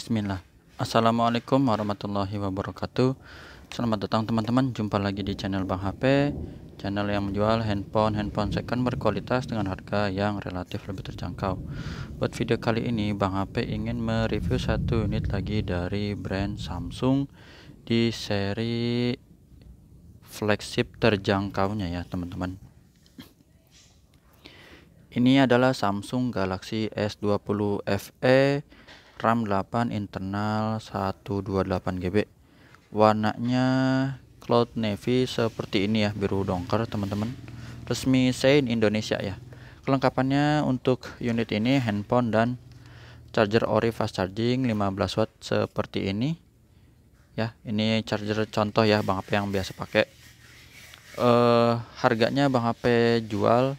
Bismillah Assalamualaikum warahmatullahi wabarakatuh Selamat datang teman-teman Jumpa lagi di channel Bang HP Channel yang menjual handphone-handphone second berkualitas dengan harga yang relatif lebih terjangkau Buat video kali ini Bang HP ingin mereview satu unit lagi dari brand Samsung Di seri flagship terjangkaunya ya teman-teman Ini adalah Samsung Galaxy S20 FE RAM 8 internal 128GB warnanya cloud navy seperti ini ya biru dongker teman-teman resmi Sein Indonesia ya kelengkapannya untuk unit ini handphone dan charger ori fast charging 15 watt seperti ini ya ini charger contoh ya Bang HP yang biasa pakai eh harganya Bang HP jual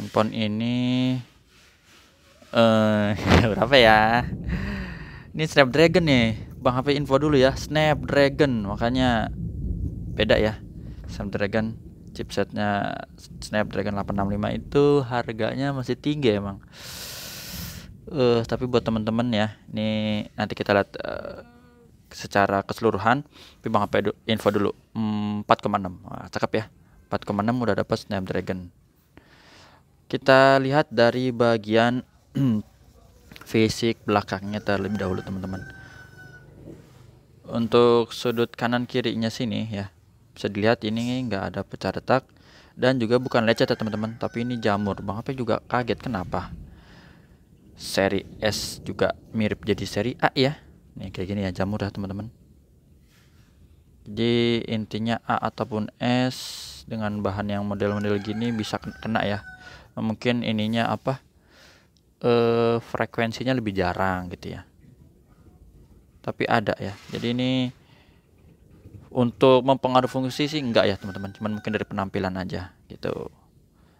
handphone ini eh berapa ya ini Snapdragon nih Bang HP info dulu ya Snapdragon makanya beda ya Snapdragon chipsetnya Snapdragon 865 itu harganya masih tinggi emang uh, tapi buat teman-teman ya ini nanti kita lihat uh, secara keseluruhan tapi Bang HP info dulu hmm, 4,6 Wah, cakep ya 4,6 udah dapat Snapdragon kita lihat dari bagian Hmm. fisik belakangnya terlebih dahulu teman-teman untuk sudut kanan kirinya sini ya bisa dilihat ini nggak ada pecah retak dan juga bukan lecet ya teman-teman tapi ini jamur bang apa juga kaget kenapa seri S juga mirip jadi seri A ya nih kayak gini ya jamur ya teman-teman jadi intinya A ataupun S dengan bahan yang model-model gini bisa kena ya mungkin ininya apa eh, frekuensinya lebih jarang gitu ya tapi ada ya jadi ini untuk mempengaruhi fungsi sih enggak ya teman-teman cuman mungkin dari penampilan aja gitu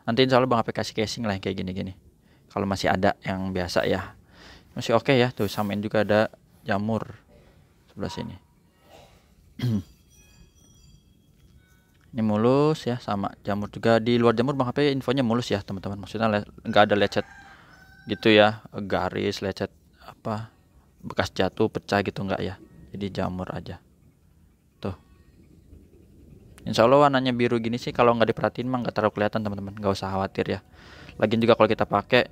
nanti insya Allah bang HP kasih casing lah kayak gini-gini kalau masih ada yang biasa ya masih oke okay ya tuh samain juga ada jamur sebelah sini ini mulus ya sama jamur juga di luar jamur bang HP infonya mulus ya teman-teman maksudnya nggak ada lecet gitu ya garis lecet apa bekas jatuh pecah gitu enggak ya jadi jamur aja tuh insya Allah warnanya biru gini sih kalau nggak diperhatiin mah nggak terlalu kelihatan teman-teman nggak usah khawatir ya lagian juga kalau kita pakai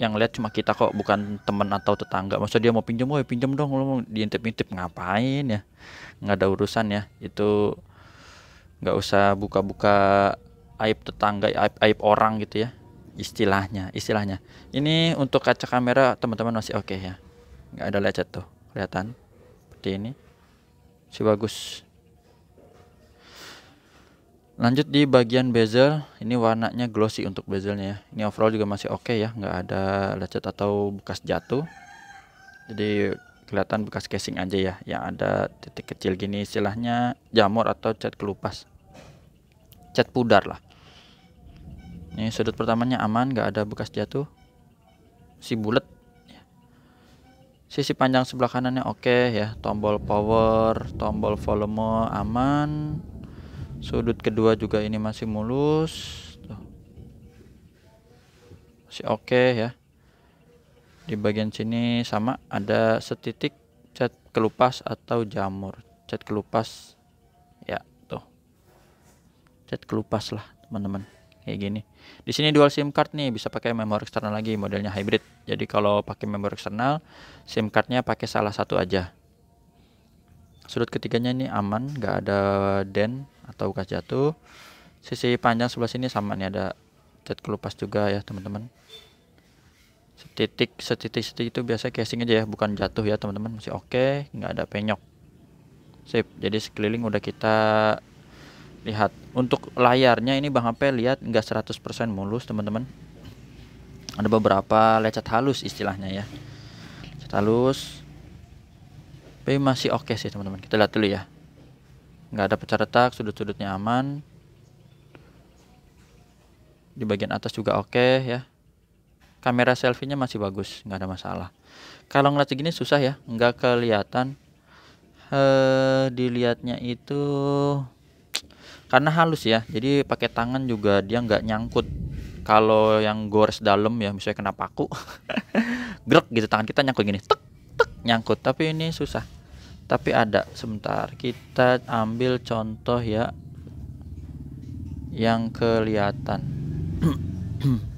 yang lihat cuma kita kok bukan teman atau tetangga maksudnya dia mau pinjam woi pinjam dong lo mau diintip-intip ngapain ya nggak ada urusan ya itu nggak usah buka-buka aib tetangga aib, aib orang gitu ya istilahnya istilahnya ini untuk kaca kamera teman-teman masih oke okay ya nggak ada lecet tuh kelihatan seperti ini si bagus lanjut di bagian bezel ini warnanya glossy untuk bezelnya ya ini overall juga masih oke okay ya nggak ada lecet atau bekas jatuh jadi kelihatan bekas casing aja ya yang ada titik kecil gini istilahnya jamur atau cat kelupas cat pudar lah ini sudut pertamanya aman, nggak ada bekas jatuh. Si bulat. Ya. Sisi panjang sebelah kanannya oke okay, ya. Tombol power, tombol volume aman. Sudut kedua juga ini masih mulus. Tuh. Masih oke okay, ya. Di bagian sini sama ada setitik cat kelupas atau jamur. Cat kelupas ya tuh. Cat kelupas lah teman-teman kayak gini. Di sini dual SIM card nih bisa pakai memori eksternal lagi modelnya hybrid. Jadi kalau pakai memori eksternal SIM cardnya pakai salah satu aja. Sudut ketiganya ini aman, nggak ada dent atau bekas jatuh. Sisi panjang sebelah sini sama nih ada cat kelupas juga ya teman-teman. Setitik setitik setitik itu biasa casing aja ya, bukan jatuh ya teman-teman. Masih oke, okay, nggak ada penyok. Sip, jadi sekeliling udah kita lihat untuk layarnya ini Bang HP lihat nggak 100% mulus teman-teman ada beberapa lecet halus istilahnya ya lecet halus tapi masih oke okay sih teman-teman kita lihat dulu ya nggak ada pecah retak sudut-sudutnya aman di bagian atas juga oke okay ya kamera selfie-nya masih bagus nggak ada masalah kalau ngeliat segini susah ya nggak kelihatan eh dilihatnya itu karena halus ya jadi pakai tangan juga dia nggak nyangkut kalau yang gores dalam ya misalnya kena paku grek gitu tangan kita nyangkut gini tek tek nyangkut tapi ini susah tapi ada sebentar kita ambil contoh ya yang kelihatan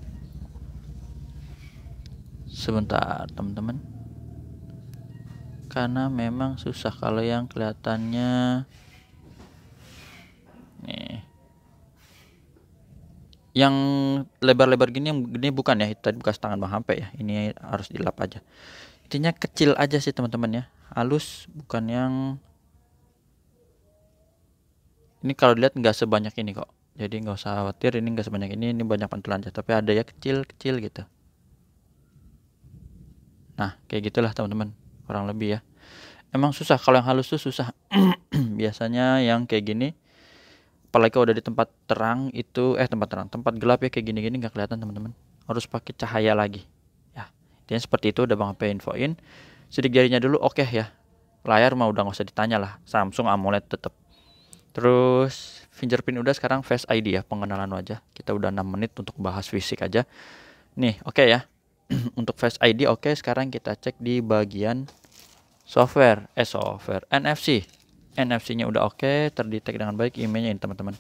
sebentar teman-teman karena memang susah kalau yang kelihatannya yang lebar-lebar gini yang gini bukan ya tadi bekas tangan bang Hampe ya ini harus dilap aja intinya kecil aja sih teman-teman ya halus bukan yang ini kalau dilihat nggak sebanyak ini kok jadi nggak usah khawatir ini nggak sebanyak ini ini banyak pantulan aja tapi ada ya kecil kecil gitu nah kayak gitulah teman-teman kurang lebih ya emang susah kalau yang halus tuh susah biasanya yang kayak gini apalagi kalau udah di tempat terang itu eh tempat terang tempat gelap ya kayak gini-gini nggak kelihatan teman-teman harus pakai cahaya lagi ya dan seperti itu udah bang apa infoin sidik jarinya dulu oke okay ya layar mah udah nggak usah ditanya lah Samsung AMOLED tetap terus fingerprint udah sekarang face ID ya pengenalan wajah kita udah 6 menit untuk bahas fisik aja nih oke okay ya untuk face ID oke okay, sekarang kita cek di bagian software eh software NFC NFC-nya udah oke, okay, terdetek dengan baik IMEI-nya ini teman-teman.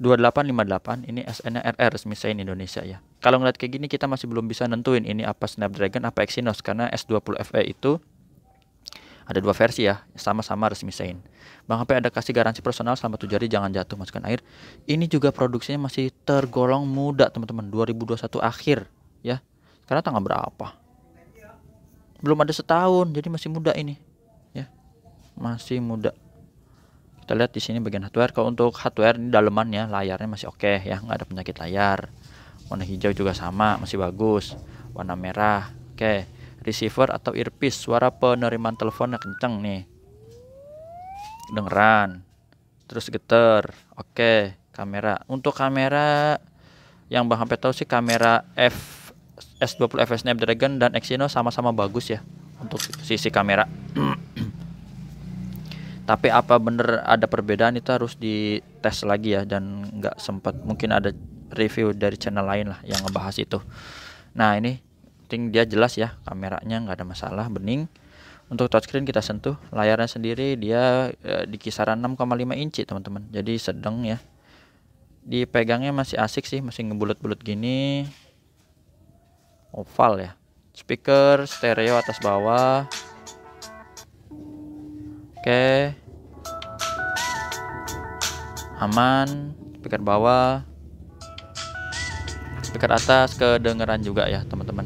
2858 ini SN-nya RR resmi saya Indonesia ya. Kalau ngeliat kayak gini kita masih belum bisa nentuin ini apa Snapdragon apa Exynos karena S20 FE itu ada dua versi ya, sama-sama resmi Sein. Bang HP ada kasih garansi personal selama tujuh hari jangan jatuh masukkan air. Ini juga produksinya masih tergolong muda, teman-teman. 2021 akhir ya. Karena tanggal berapa? Belum ada setahun, jadi masih muda ini masih muda kita lihat di sini bagian hardware kalau untuk hardware ini dalemannya layarnya masih oke okay, ya nggak ada penyakit layar warna hijau juga sama masih bagus warna merah oke okay. receiver atau earpiece suara penerimaan teleponnya kenceng nih dengeran terus getar oke okay. kamera untuk kamera yang Bang Hampir tahu sih kamera F S20 FS Snapdragon dan Exynos sama-sama bagus ya untuk sisi kamera tapi apa bener ada perbedaan itu harus dites lagi ya dan nggak sempat mungkin ada review dari channel lain lah yang ngebahas itu nah ini penting dia jelas ya kameranya nggak ada masalah bening untuk touchscreen kita sentuh layarnya sendiri dia e, di kisaran 6,5 inci teman-teman jadi sedang ya dipegangnya masih asik sih masih ngebulut-bulut gini oval ya speaker stereo atas bawah Oke. Aman, speaker bawah. Speaker atas kedengeran juga ya, teman-teman.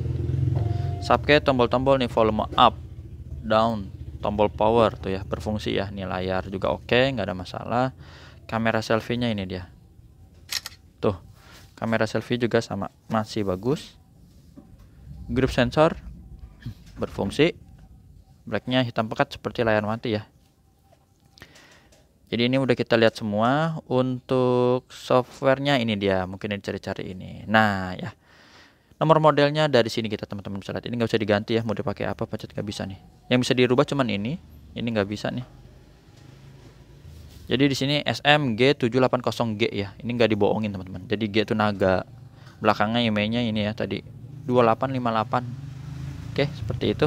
Subke tombol-tombol nih volume up, down, tombol power tuh ya, berfungsi ya. Nih layar juga oke, nggak ada masalah. Kamera selfie-nya ini dia. Tuh. Kamera selfie juga sama, masih bagus. Grip sensor berfungsi. Blacknya hitam pekat seperti layar mati ya. Jadi ini udah kita lihat semua untuk softwarenya ini dia mungkin yang dicari-cari ini. Nah ya nomor modelnya dari sini kita teman-teman bisa lihat ini nggak bisa diganti ya mau dipakai apa pacet nggak bisa nih. Yang bisa dirubah cuman ini ini nggak bisa nih. Jadi di sini SMG780G ya ini nggak dibohongin teman-teman. Jadi G itu naga belakangnya emailnya ini ya tadi 2858. Oke seperti itu.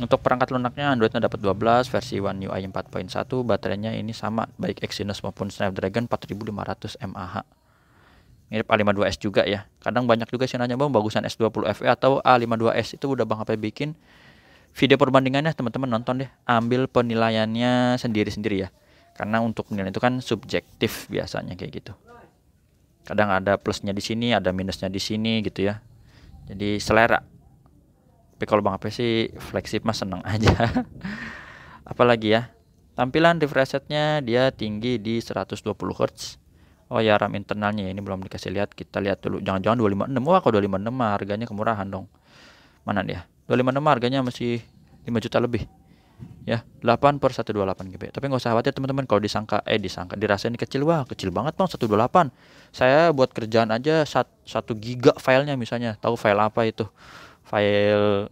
Untuk perangkat lunaknya Androidnya dapat 12, versi One UI 4.1, baterainya ini sama baik Exynos maupun Snapdragon 4500 mAh. Mirip A52s juga ya. Kadang banyak juga sih nanya Bang bagusan S20 FE atau A52s itu udah Bang apa bikin video perbandingannya teman-teman nonton deh. Ambil penilaiannya sendiri-sendiri ya. Karena untuk penilaian itu kan subjektif biasanya kayak gitu. Kadang ada plusnya di sini, ada minusnya di sini gitu ya. Jadi selera tapi kalau Bang Ape sih flagship mah seneng aja apalagi ya tampilan refresh rate-nya dia tinggi di 120 Hz oh ya RAM internalnya ya, ini belum dikasih lihat kita lihat dulu jangan-jangan 256 wah kalau 256 mah harganya kemurahan dong mana dia 256 harganya masih 5 juta lebih ya 8 per 128 GB tapi nggak usah khawatir teman-teman kalau disangka eh disangka dirasa ini kecil wah kecil banget dong 128 saya buat kerjaan aja 1 giga filenya misalnya tahu file apa itu file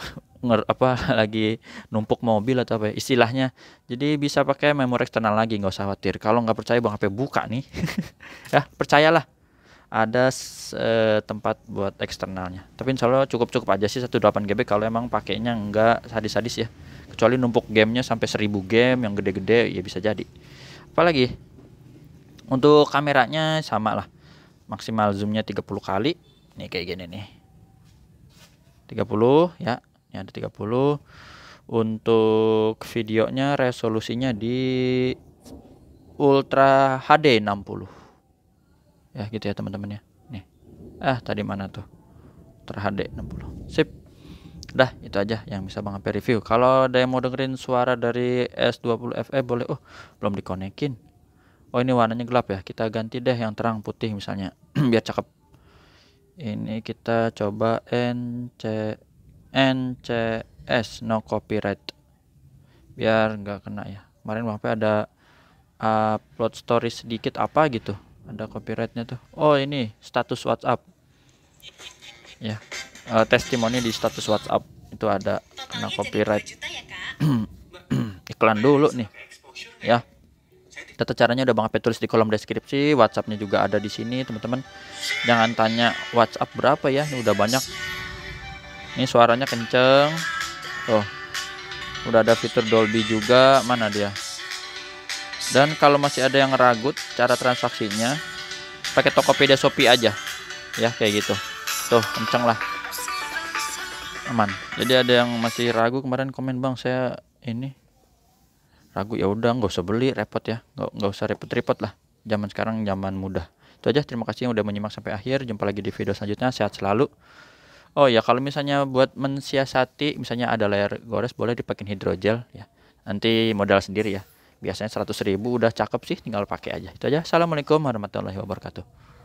nger apa lagi numpuk mobil atau apa ya, istilahnya jadi bisa pakai memori eksternal lagi nggak usah khawatir kalau nggak percaya bang HP buka nih ya percayalah ada eh, tempat buat eksternalnya tapi insya Allah cukup cukup aja sih 18 GB kalau emang pakainya nggak sadis-sadis ya kecuali numpuk gamenya sampai 1000 game yang gede-gede ya bisa jadi apalagi untuk kameranya sama lah maksimal zoomnya 30 kali nih kayak gini nih 30 ya ini ada 30 untuk videonya resolusinya di Ultra HD 60 ya gitu ya teman-teman ya nih ah tadi mana tuh Ultra HD 60 sip Dah, itu aja yang bisa Bang Ape review. Kalau ada yang mau dengerin suara dari S20FE boleh. Oh, belum dikonekin. Oh, ini warnanya gelap ya. Kita ganti deh yang terang putih misalnya biar cakep ini kita coba NC NCS no copyright biar nggak kena ya kemarin sampai ada upload story sedikit apa gitu ada copyrightnya tuh oh ini status WhatsApp ya uh, testimoni di status WhatsApp itu ada kena copyright ya, iklan dulu nih ya Tata caranya udah Bang Apet tulis di kolom deskripsi, WhatsAppnya juga ada di sini, teman-teman. Jangan tanya WhatsApp berapa ya, ini udah banyak. Ini suaranya kenceng. Tuh. Udah ada fitur Dolby juga, mana dia? Dan kalau masih ada yang ragut cara transaksinya, pakai Tokopedia Shopee aja. Ya, kayak gitu. Tuh, kenceng lah. Aman. Jadi ada yang masih ragu kemarin komen, "Bang, saya ini ragu ya udah nggak usah beli repot ya nggak nggak usah repot-repot lah zaman sekarang zaman mudah itu aja terima kasih yang udah menyimak sampai akhir jumpa lagi di video selanjutnya sehat selalu oh ya kalau misalnya buat mensiasati misalnya ada layar gores boleh dipakai hidrogel ya nanti modal sendiri ya biasanya seratus ribu udah cakep sih tinggal pakai aja itu aja assalamualaikum warahmatullahi wabarakatuh